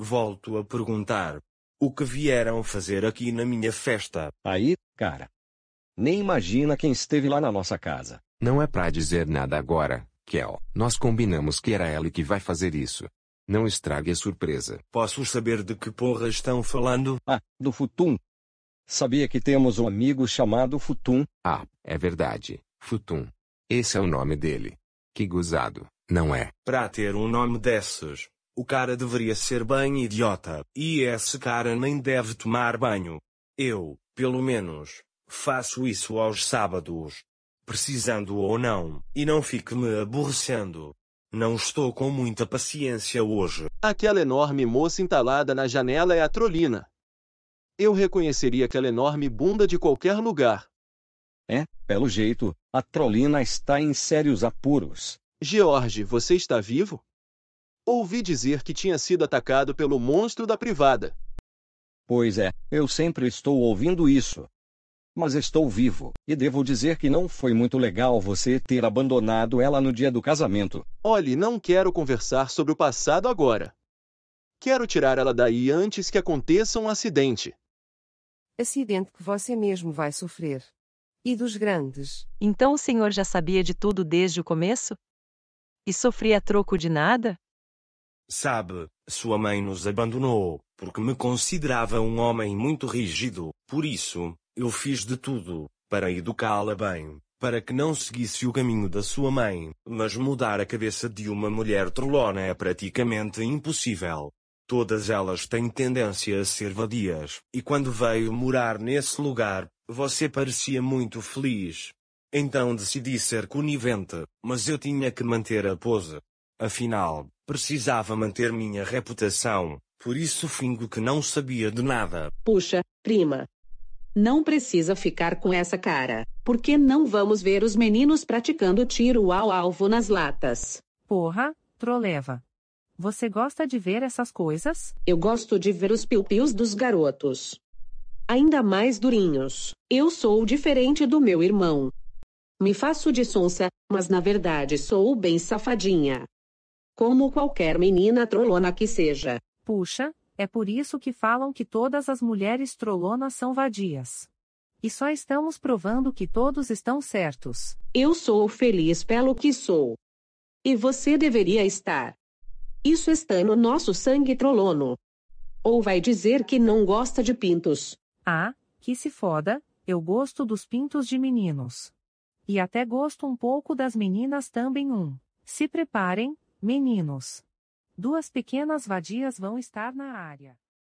Volto a perguntar. O que vieram fazer aqui na minha festa? Aí, cara. Nem imagina quem esteve lá na nossa casa. Não é pra dizer nada agora, Kel. Nós combinamos que era ela que vai fazer isso. Não estrague a surpresa. Posso saber de que porra estão falando? Ah, do Futum. Sabia que temos um amigo chamado Futum? Ah, é verdade. Futum. Esse é o nome dele. Que gozado, não é? Pra ter um nome desses, o cara deveria ser bem idiota, e esse cara nem deve tomar banho. Eu, pelo menos, faço isso aos sábados. Precisando ou não, e não fique me aborrecendo. Não estou com muita paciência hoje. Aquela enorme moça entalada na janela é a Trolina. Eu reconheceria aquela enorme bunda de qualquer lugar. É, pelo jeito, a Trolina está em sérios apuros. George, você está vivo? Ouvi dizer que tinha sido atacado pelo monstro da privada. Pois é, eu sempre estou ouvindo isso. Mas estou vivo, e devo dizer que não foi muito legal você ter abandonado ela no dia do casamento. Olhe, não quero conversar sobre o passado agora. Quero tirar ela daí antes que aconteça um acidente. Acidente que você mesmo vai sofrer. E dos grandes. Então o senhor já sabia de tudo desde o começo? E sofria troco de nada? Sabe, sua mãe nos abandonou, porque me considerava um homem muito rígido, por isso, eu fiz de tudo, para educá-la bem, para que não seguisse o caminho da sua mãe, mas mudar a cabeça de uma mulher trolona é praticamente impossível. Todas elas têm tendência a ser vadias, e quando veio morar nesse lugar, você parecia muito feliz. Então decidi ser conivente, mas eu tinha que manter a pose, Afinal, precisava manter minha reputação, por isso fingo que não sabia de nada. Puxa, prima. Não precisa ficar com essa cara, porque não vamos ver os meninos praticando tiro ao alvo nas latas. Porra, troleva. Você gosta de ver essas coisas? Eu gosto de ver os piu-pius dos garotos. Ainda mais durinhos. Eu sou diferente do meu irmão. Me faço de sonsa, mas na verdade sou bem safadinha. Como qualquer menina trolona que seja. Puxa, é por isso que falam que todas as mulheres trolonas são vadias. E só estamos provando que todos estão certos. Eu sou feliz pelo que sou. E você deveria estar. Isso está no nosso sangue trolono. Ou vai dizer que não gosta de pintos. Ah, que se foda, eu gosto dos pintos de meninos. E até gosto um pouco das meninas também um. Se preparem, Meninos. Duas pequenas vadias vão estar na área.